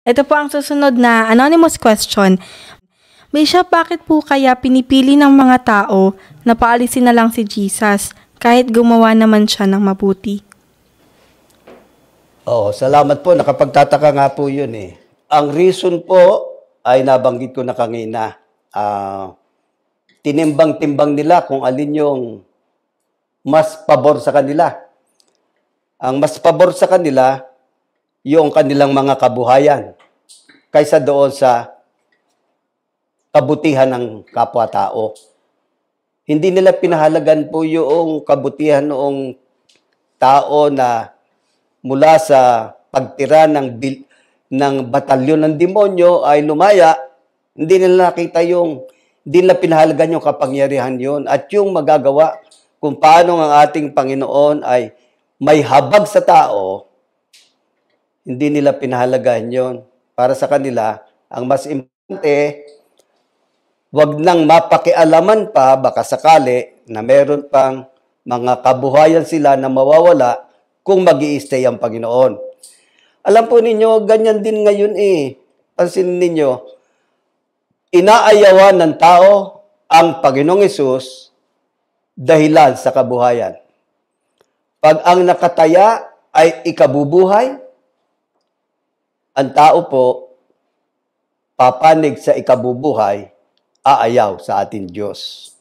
Ito po ang susunod na anonymous question. Bishop, bakit po kaya pinipili ng mga tao na paalisin na lang si Jesus kahit gumawa naman siya ng mabuti? Oo, salamat po. Nakapagtataka nga po yun eh. Ang reason po ay nabanggit ko na kanina. Uh, tinimbang-timbang nila kung alin yung mas pabor sa kanila. Ang mas pabor sa kanila yung kanilang mga kabuhayan kaysa doon sa kabutihan ng kapwa-tao. Hindi nila pinahalagan po yung kabutihan noong tao na mula sa pagtira ng bil- ng batalyon ng demonyo ay lumaya, hindi nila nakita yung, hindi nila pinahalagan yung kapangyarihan yon at yung magagawa kung paano ang ating Panginoon ay may habag sa tao hindi nila pinahalagahan yon. Para sa kanila, ang mas importante, wag nang mapakialaman pa baka sakali na meron pang mga kabuhayan sila na mawawala kung mag stay ang Panginoon. Alam po ninyo, ganyan din ngayon eh. Pansin ninyo, inaayawan ng tao ang Panginoong Isus dahilan sa kabuhayan. Pag ang nakataya ay ikabubuhay, ang tao po, papanig sa ikabubuhay, aayaw sa ating Diyos.